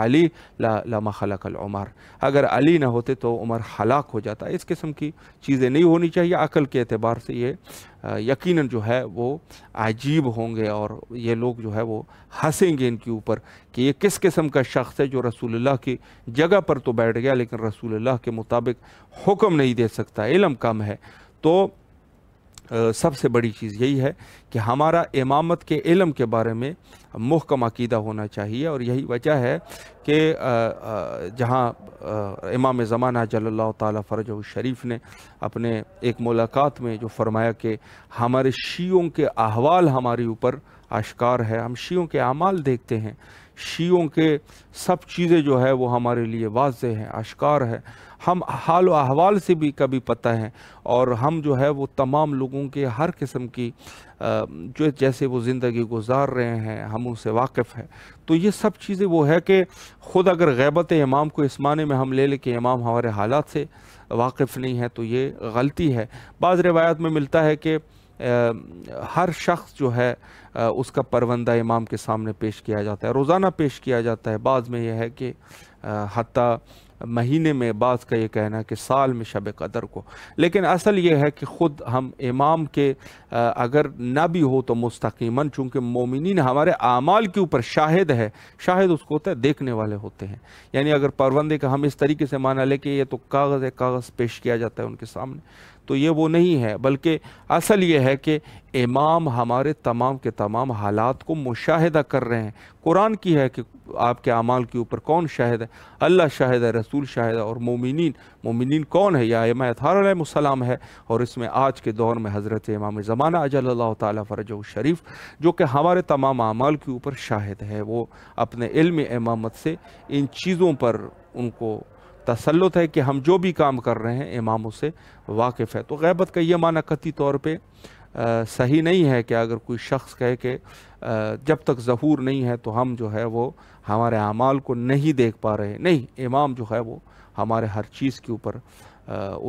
Speaker 1: ला खलक उमर अगर अली ना होते तो उमर हलाक हो जाता इस किस्म की चीज़ें नहीं होनी चाहिए अकल के अतबार से ये यकीनन जो है वो अजीब होंगे और ये लोग जो है वो हंसेंगे इनके ऊपर कि ये किस किस्म का शख्स है जो रसूलुल्लाह की जगह पर तो बैठ गया लेकिन रसूलुल्लाह के मुताबिक हुक्म नहीं दे सकता इलम कम है तो सबसे बड़ी चीज़ यही है कि हमारा इमामत के इलम के बारे में मुहकम अकीदा होना चाहिए और यही वजह है कि जहाँ इमाम ज़माना जल्ला तरज शरीफ ने अपने एक मुलाकात में जो फरमाया कि हमारे शीयों के अहवाल हमारे ऊपर आशकार है हम शीयों के अमाल देखते हैं शीयों के सब चीज़ें जो है वो हमारे लिए वाज हैं आश्कार है हम हाल अहवाल से भी कभी पता है और हम जो है वो तमाम लोगों के हर किस्म की जो जैसे वो ज़िंदगी गुजार रहे हैं हम उनसे वाकिफ़ हैं तो ये सब चीज़ें वो है कि ख़ुद अगर गैबत इमाम को इस माने में हम ले लें कि इमाम हमारे हालात से वाकिफ़ नहीं है तो ये गलती है बाज़ रवायात में मिलता है कि हर शख्स जो है उसका परवंदा इमाम के सामने पेश किया जाता है रोज़ाना पेश किया जाता है बाद में यह है कि हती महीने में बाज़ का ये कहना है कि साल में शब कदर को लेकिन असल ये है कि ख़ुद हम इमाम के अगर ना भी हो तो मुस्तकीमन चूँकि मोमिन हमारे आमाल के ऊपर शाहिद है शाहिद उसको होता है देखने वाले होते हैं यानी अगर परवंदे का हम इस तरीके से माना लें कि ये तो कागज़ कागज़ पेश किया जाता है उनके सामने तो ये वो नहीं है बल्कि असल ये है कि इमाम हमारे तमाम के तमाम हालात को मुशाहिदा कर रहे हैं कुरान की है कि आपके अमाल के ऊपर कौन शाहिद है अल्लाह शाहिद है रसूल शाहिद है और मोमिन मोमिन कौन है या इमाम अथारसम है और इसमें आज के दौर में हज़रत इमाम ज़माना अजल तरज शरीफ जो कि हमारे तमाम अमाल के ऊपर शाहिद है वो अपने इल्म इमामत से इन चीज़ों पर उनको तसलुत है कि हम जो भी काम कर रहे हैं इमाम उससे वाकिफ़ है तो गैबत का ये माना कती तौर पर सही नहीं है कि अगर कोई शख्स कहे कि जब तक जहूर नहीं है तो हम जो है वो हमारे अमाल को नहीं देख पा रहे नहीं इमाम जो है वो हमारे हर चीज़ के ऊपर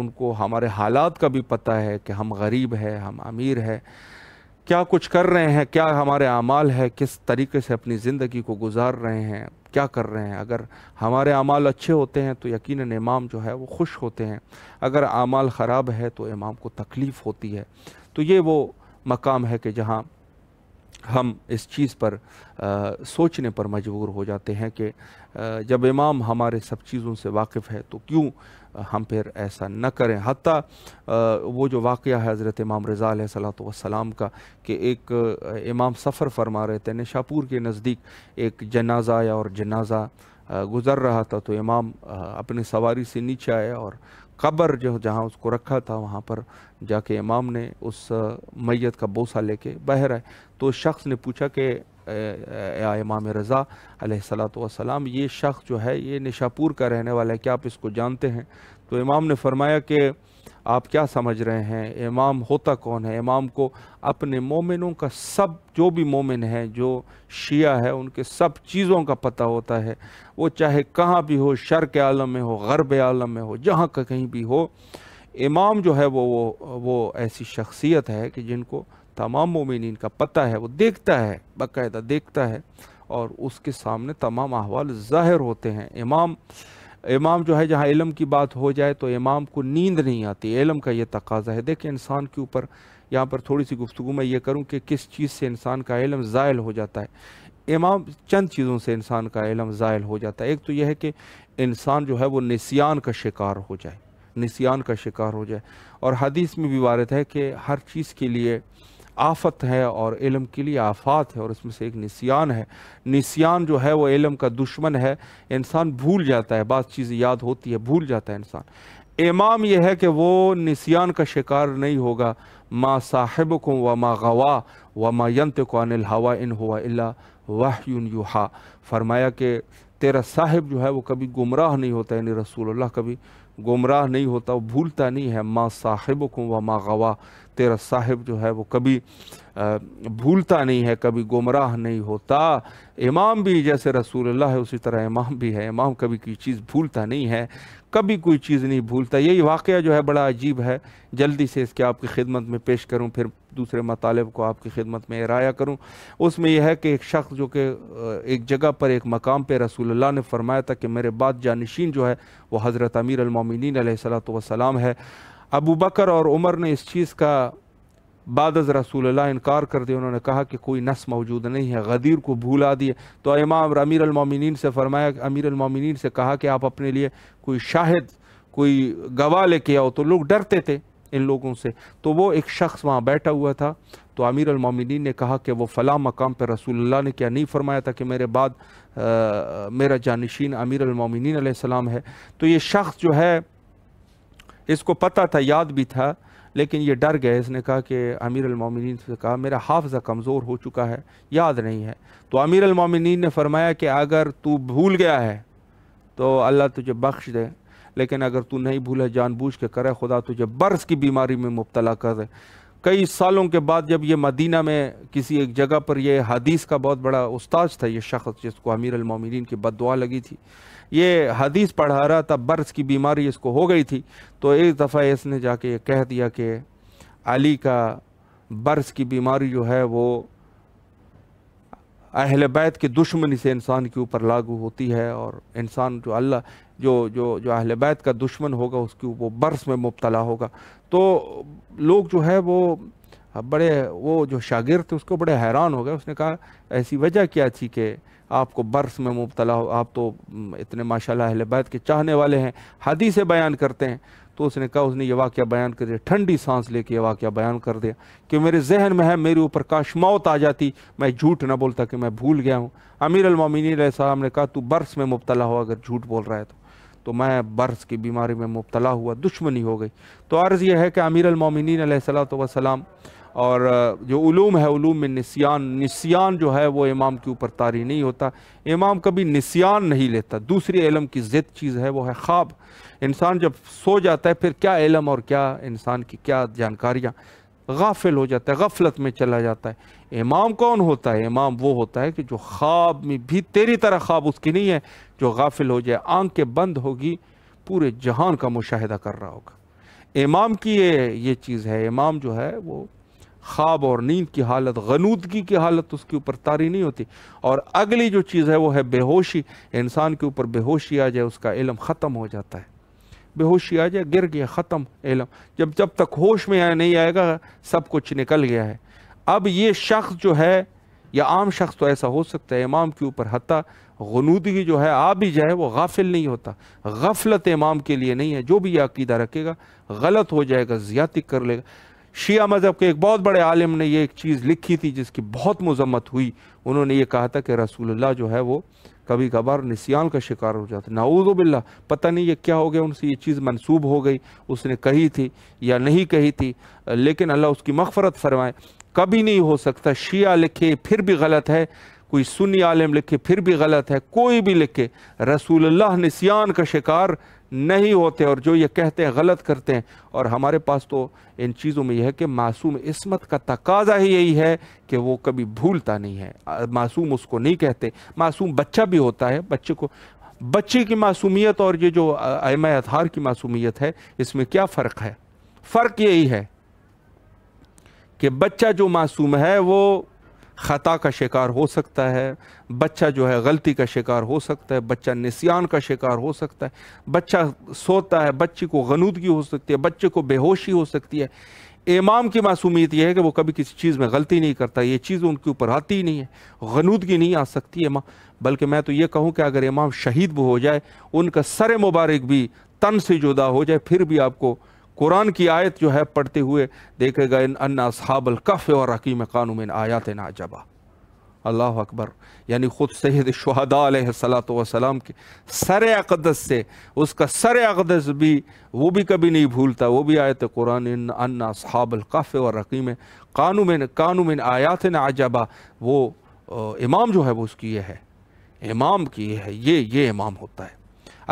Speaker 1: उनको हमारे हालात का भी पता है कि हम गरीब है हम अमीर है क्या कुछ कर रहे हैं क्या हमारे अमाल है किस तरीके से अपनी ज़िंदगी को गुजार रहे हैं क्या कर रहे हैं अगर हमारे अमाल अच्छे होते हैं तो यकीन इमाम जो है वो खुश होते हैं अगर अमाल ख़राब है तो इमाम को तकलीफ़ होती है तो ये वो मकाम है कि जहाँ हम इस चीज़ पर आ, सोचने पर मजबूर हो जाते हैं कि जब इमाम हमारे सब चीज़ों से वाकिफ़ है तो क्यों हम फिर ऐसा न करें हती वो जो वाक़ है हज़रत इमाम रज़ा सलाम का कि एक इमाम सफ़र फरमा रहे थे निशापुर के नज़दीक एक जनाजा आया और जनाजा गुज़र रहा था तो इमाम अपनी सवारी से नीचे आया और कब्र जो जहाँ उसको रखा था वहाँ पर जाके इमाम ने उस मैयत का बोसा लेके बहर आए तो उस शख्स ने पूछा कि इमाम रज़ा सलाम ये शख्स जो है ये निशापुर का रहने वाला है क्या आप इसको जानते हैं तो इमाम ने फरमाया कि आप क्या समझ रहे हैं इमाम होता कौन है इमाम को अपने मोमिनों का सब जो भी मोमिन है जो शिया है उनके सब चीज़ों का पता होता है वो चाहे कहाँ भी हो शर के आलम में हो गरब आलम में हो जहाँ का कहीं भी हो इमाम जो है वो वो वो ऐसी शख्सियत है कि जिनको तमाम मोमिन का पता है वो देखता है बाकायदा देखता है और उसके सामने तमाम अहवाल ज़ाहिर होते हैं इमाम इमाम जो है जहाँ इलम की बात हो जाए तो इमाम को नींद नहीं आती इलम का ये तकाजा है देखिए इंसान के ऊपर यहाँ पर थोड़ी सी गुफ्तु मैं ये करूँ कि किस चीज़ से इंसान का इलम ज़ायल हो जाता है इमाम चंद चीज़ों से इंसान का इलम ज़ायल हो जाता है एक तो यह है कि इंसान जो है वो नसियान का शिकार हो जाए नसियान का शिकार हो जाए और हदीस में भी वारत है कि हर चीज़ के लिए आफत है और इलम के लिए आफात है और इसमें से एक निसियान है निसियान जो है वो इलम का दुश्मन है इंसान भूल जाता है बात चीज़ें याद होती है भूल जाता है इंसान इमाम यह है कि वो निसियान का शिकार नहीं होगा माँ साहिब को व माँ गवा व माँ यंत को अनिल हवा इन हुआ अल्ला वाह यूहा फरमाया कि तेरा साहिब जो है वो कभी गुमराह नहीं होता यानी अल्लाह कभी गुमराह नहीं होता वो भूलता नहीं है माँ साहिब को व माँ गवा तेरा साहिब जो है वो कभी भूलता नहीं है कभी गुमराह नहीं होता इमाम भी जैसे रसूलुल्लाह है उसी तरह इमाम भी है इमाम कभी कोई चीज़ भूलता नहीं है कभी कोई चीज़ नहीं भूलता यही वाक़ जो है बड़ा अजीब है जल्दी से इसके आपकी खिदमत में पेश करूँ फिर दूसरे मतलब को आपकी खिदमत में इराया करूँ उसमें यह है कि एक शख्स जो कि एक जगह पर एक मकाम पर रसूल्ला ने फरमाया था कि मेरे बाद जानशीन जो है वह हज़रत अमीर अलमिन सलात है अबू बकर और उमर ने इस चीज़ का बाद रसूल इनकार कर दिया उन्होंने कहा कि कोई नस मौजूद नहीं है गदीर को भूला दिए तो इमाम अमीर अलमिन से फरमाया अमीर अलमिन से कहा कि आप अपने लिए कोई शाहिद कोई गवाह लेके आओ तो लोग डरते थे इन लोगों से तो वो एक शख्स वहाँ बैठा हुआ था तो अमीर अलमिन ने कहा कि वो फ़लाँ मकाम पर रसूल्ला ने क्या नहीं फरमाया था कि मेरे बाद आ, मेरा जानशीन अमीर अलमिन है तो ये शख्स जो है इसको पता था याद भी था लेकिन ये डर गए इसने कहा कि अमीर अलमिन से कहा मेरा हाफजा कमज़ोर हो चुका है याद नहीं है तो अमीर अलमिन ने फरमाया कि अगर तू भूल गया है तो अल्लाह तुझे बख्श दे लेकिन अगर तू नहीं भूला जानबूझ के करे खुदा तुझे बर्स की बीमारी में मुबतला कर दे कई सालों के बाद जब ये मदीना में किसी एक जगह पर यह हदीस का बहुत बड़ा उस्ताद था ये शख्स जिसको अमीर अलमिन की बद लगी थी ये हदीस पढ़ा रहा था बर्स की बीमारी इसको हो गई थी तो एक दफ़ा इसने जाके ये कह दिया कि अली का बर्स की बीमारी जो है वो अहल बैत की दुश्मनी से इंसान के ऊपर लागू होती है और इंसान जो अल्लाह जो जो जो अहल बैत का दुश्मन होगा उसके वो बर्स में मुबतला होगा तो लोग जो है वो बड़े वो जो शागिर थे उसको बड़े हैरान हो गए उसने कहा ऐसी वजह क्या थी कि आपको बर्स में मुबतला हो आप तो इतने माशाल्लाह अहल बैत के चाहने वाले हैं हदी से बयान करते हैं तो उसने कहा उसने ये वाक्य बयान कर दिया ठंडी सांस लेके ये वाक्य बयान कर दिया कि मेरे जहन में है मेरे ऊपर काश मौत आ जाती मैं झूठ ना बोलता कि मैं भूल गया हूँ अमीर अलमिन साहब ने कहा तू बर्स में मुबतला हो अगर झूठ बोल रहा है तो तो मैं बर्स की बीमारी में मुबतला हुआ दुश्मनी हो गई तो अर्ज़ यह है कि अमीर अलमिन सलात वसलाम और जो ूम है ूम में नसीान नसीान जो है वो इमाम के ऊपर तारी नहीं होता इमाम कभी नसीान नहीं लेता दूसरी इलम की ज़िद चीज़ है वो है ख्वाब इंसान जब सो जाता है फिर क्या इलम और क्या इंसान की क्या जानकारियाँ गाफिल हो जाता है गफलत में चला जाता है इमाम कौन होता है इमाम वो होता है कि जो ख्वाब में भी तेरी तरह ख्वाब उसकी नहीं है जो गाफिल हो जाए के बंद होगी पूरे जहान का मुशाहिदा कर रहा होगा इमाम की ये ये चीज़ है इमाम जो है वो ख्वाब और नींद की हालत गनूदगी की हालत उसके ऊपर तारी नहीं होती और अगली जो चीज़ है वो है बेहोशी इंसान के ऊपर बेहोशी आ जाए उसका इलम ख़त्म हो जाता है बेहोशी आ जाए गिर गया ख़त्म इलम जब जब तक होश में आया नहीं आएगा सब कुछ निकल गया है अब ये शख्स जो है या आम शख्स तो ऐसा हो सकता है इमाम के ऊपर हती गनूदगी जो है आ भी जाए वो गाफिल नहीं होता गफलत इमाम के लिए नहीं है जो भी यह अकीदा रखेगा गलत हो जाएगा ज्यादा कर लेगा शिया मज़हब के एक बहुत बड़े आलिम ने ये एक चीज़ लिखी थी जिसकी बहुत मजम्मत हुई उन्होंने ये कहा था कि रसूलुल्लाह जो है वो कभी कभार निसियान का शिकार हो जाता नाऊदबिल्ला पता नहीं ये क्या हो गया उनसे ये चीज़ मंसूब हो गई उसने कही थी या नहीं कही थी लेकिन अल्लाह उसकी मगफरत फरमाए कभी नहीं हो सकता शिया लिखे फिर भी गलत है कोई सुन्नी आलम लिखे फिर भी गलत है कोई भी लिखे रसूलुल्लाह निसियान का शिकार नहीं होते और जो ये कहते हैं गलत करते हैं और हमारे पास तो इन चीज़ों में यह है कि मासूम इसमत का तकाजा ही यही है कि वो कभी भूलता नहीं है मासूम उसको नहीं कहते मासूम बच्चा भी होता है बच्चे को बच्चे की मासूमियत और ये जो आयम अतहार की मासूमियत है इसमें क्या फ़र्क है फ़र्क यही है कि बच्चा जो मासूम है वो ख़ता का शिकार हो सकता है बच्चा जो है गलती का शिकार हो सकता है बच्चा निस्यान का शिकार हो सकता है बच्चा सोता है बच्चे को गनूदगी हो सकती है बच्चे को बेहोशी हो सकती है इमाम की मासूमियत यह है कि वो कभी किसी चीज़ में गलती नहीं करता ये चीज़ उनके ऊपर आती ही नहीं है गनूदगी नहीं आ सकती इमाम बल्कि मैं तो ये कहूँ कि अगर इमाम शहीद भी हो जाए उनका सर मुबारक भी तन से जुदा हो जाए फिर भी आपको कुरान की आयत जो है पढ़ते हुए देखे गए अन्ना साबल कफ़ और हकीम कानून आयात ना जबा अल्लाह अकबर यानी ख़ुद शहदा शहदात वसलाम के सर अकदस से उसका सर अकदस भी वो भी कभी नहीं भूलता वो भी आयत कुरान अन्ना साबल कफ़ और रकीम कानून कानून आयात ना जबा वो इमाम जो है वो उसकी ये है इमाम की ये है ये ये इमाम होता है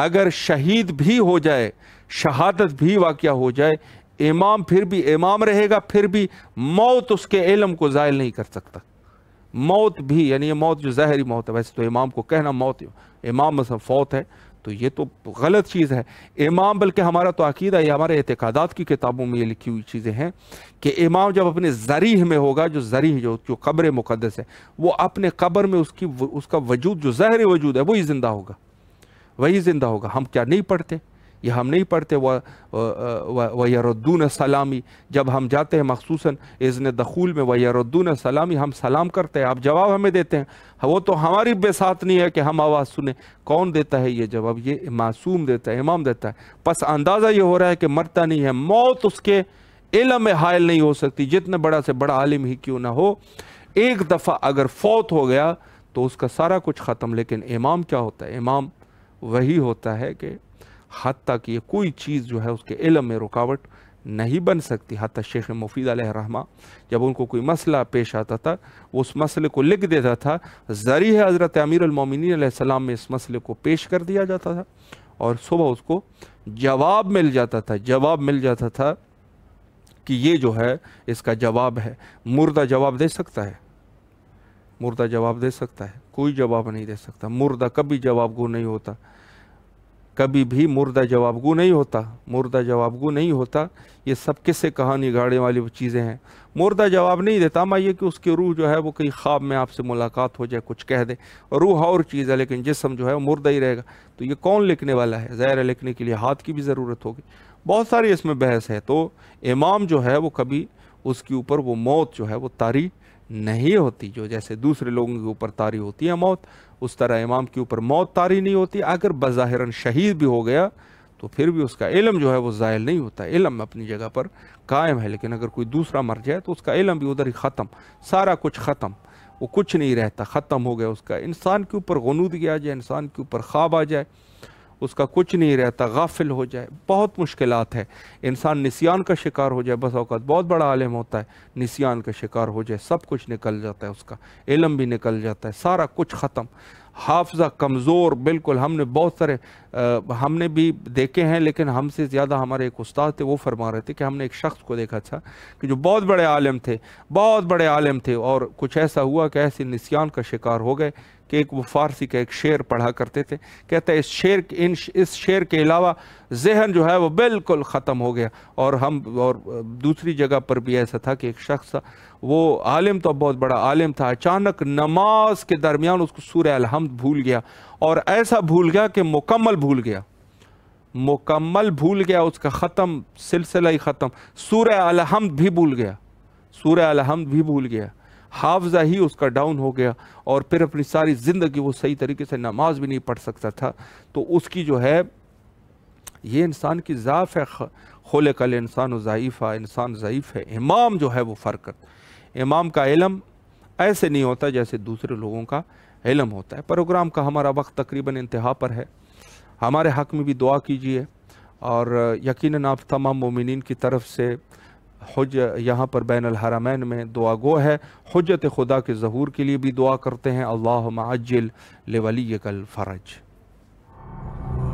Speaker 1: अगर शहीद भी हो जाए शहादत भी वाक़ हो जाए इमाम फिर भी इमाम रहेगा फिर भी मौत उसके इलम को ज़ायल नहीं कर सकता मौत भी यानी ये मौत जो जहरी मौत है वैसे तो इमाम को कहना मौत इमाम मतलब फौत है तो ये तो गलत चीज़ है इमाम बल्कि हमारा तो अकीदा या हमारे एतकदात की किताबों में ये लिखी हुई चीज़ें हैं कि इमाम जब अपने जरीह में होगा जो जरीह जो जो कब्र मुकदस है वो अपने कब्र में उसकी उसका वजूद जो ज़हरी वजूद है वही ज़िंदा होगा वही ज़िंदा होगा हम क्या नहीं पढ़ते ये हम नहीं पढ़ते व यरुद्दून सलामी जब हम जाते हैं मखसूस इज़न दखूल में व यरुद्दून सलामी हम सलाम करते हैं आप जवाब हमें देते हैं हाँ, वो तो हमारी बेसात नहीं है कि हम आवाज़ सुने कौन देता है ये जवाब ये मासूम देता है इमाम देता है बस अंदाज़ा ये हो रहा है कि मरता नहीं है मौत उसके इलम में हायल नहीं हो सकती जितने बड़ा से बड़ा आलिम ही क्यों ना हो एक दफ़ा अगर फौत हो गया तो उसका सारा कुछ ख़त्म लेकिन इमाम क्या होता है इमाम वही होता है कि हद तक ये कोई चीज़ जो है उसके इलम में रुकावट नहीं बन सकती तक शेख मुफीद रहमा जब उनको कोई मसला पेश आता था वो उस मसले को लिख देता था ज़रिए हज़रत अमीरमिनसम में इस मसले को पेश कर दिया जाता था और सुबह उसको जवाब मिल जाता था जवाब मिल जाता था कि ये जो है इसका जवाब है मुर्दा जवाब दे सकता है मुर्दा जवाब दे सकता है कोई जवाब नहीं दे सकता मुर्दा कभी जवाब गो नहीं होता कभी भी मुर्दा जवाबगु नहीं होता मुर्दा जवाबगु नहीं होता ये सब किससे कहानी गाड़ने वाली वो चीज़ें हैं मुर्दा जवाब नहीं देता मैं ये कि उसकी रूह जो है वो कहीं ख्वाब में आपसे मुलाकात हो जाए कुछ कह दे और रूह और चीज़ है लेकिन जिसम जो है वो मुर्दा ही रहेगा तो ये कौन लिखने वाला है ज़ाहिर लिखने के लिए हाथ की भी ज़रूरत होगी बहुत सारी इसमें बहस है तो इमाम जो है वो कभी उसके ऊपर वो मौत जो है वो तारी नहीं होती जो जैसे दूसरे लोगों के ऊपर तारी होती है मौत उस तरह इमाम के ऊपर मौत तारी नहीं होती अगर बज़ाहिरन शहीद भी हो गया तो फिर भी उसका इलम जो है वो ज़ायल नहीं होता इलम अपनी जगह पर कायम है लेकिन अगर कोई दूसरा मर जाए तो उसका इलम भी उधर ही ख़त्म सारा कुछ ख़त्म वो कुछ नहीं रहता ख़त्म हो गया उसका इंसान के ऊपर गनूद किया जाए इंसान के ऊपर ख्वाब आ जाए उसका कुछ नहीं रहता गाफिल हो जाए बहुत मुश्किल है इंसान निसियान का शिकार हो जाए बस अवकात बहुत बड़ा आलम होता है निसियान का शिकार हो जाए सब कुछ निकल जाता है उसका इलम भी निकल जाता है सारा कुछ ख़त्म हाफजा कमज़ोर बिल्कुल हमने बहुत सारे आ, हमने भी देखे हैं लेकिन हमसे ज़्यादा हमारे एक उस्ताद थे वो फरमा रहे थे कि हमने एक शख्स को देखा था कि जो बहुत बड़े आलम थे बहुत बड़े आलम थे और कुछ ऐसा हुआ कि ऐसे नसियान का शिकार हो गए कि एक वो फारसी का एक शेर पढ़ा करते थे कहते हैं इस शेर इन इस शेर के अलावा जहन जो है वो बिल्कुल ख़त्म हो गया और हम और दूसरी जगह पर भी ऐसा था कि एक शख्स वो आलिम तो बहुत बड़ा आलिम था अचानक नमाज के दरमियान उसको सूर्य अलहमद भूल गया और ऐसा भूल गया कि मुकम्मल भूल गया मुकम्मल भूल गया उसका ख़त्म सिलसिला ही ख़त्म सूर्य अलहमद भी भूल गया सूर्य अलहमद भी भूल गया हाफजा ही उसका डाउन हो गया और फिर अपनी सारी ज़िंदगी वो सही तरीके से नमाज भी नहीं पढ़ सकता था तो उसकी जो है ये इंसान की ज़ाफ़ है खोले कल इंसान ज़ीफ़ा इंसान ज़यीफ़ है इमाम जो है वो फ़र्क इमाम का इलम ऐसे नहीं होता जैसे दूसरे लोगों का इलम होता है प्रोग्राम का हमारा वक्त तकरीबन इंतहा पर है हमारे हक़ में भी दुआ कीजिए और यकीनन आप तमाम ममिन की तरफ से हज यहाँ पर बैन अलहरामैन में दुआ गो है हजरत खुदा के जहूर के लिए भी दुआ करते हैं अल्लाह मज्जिल लेवली कल फ़रज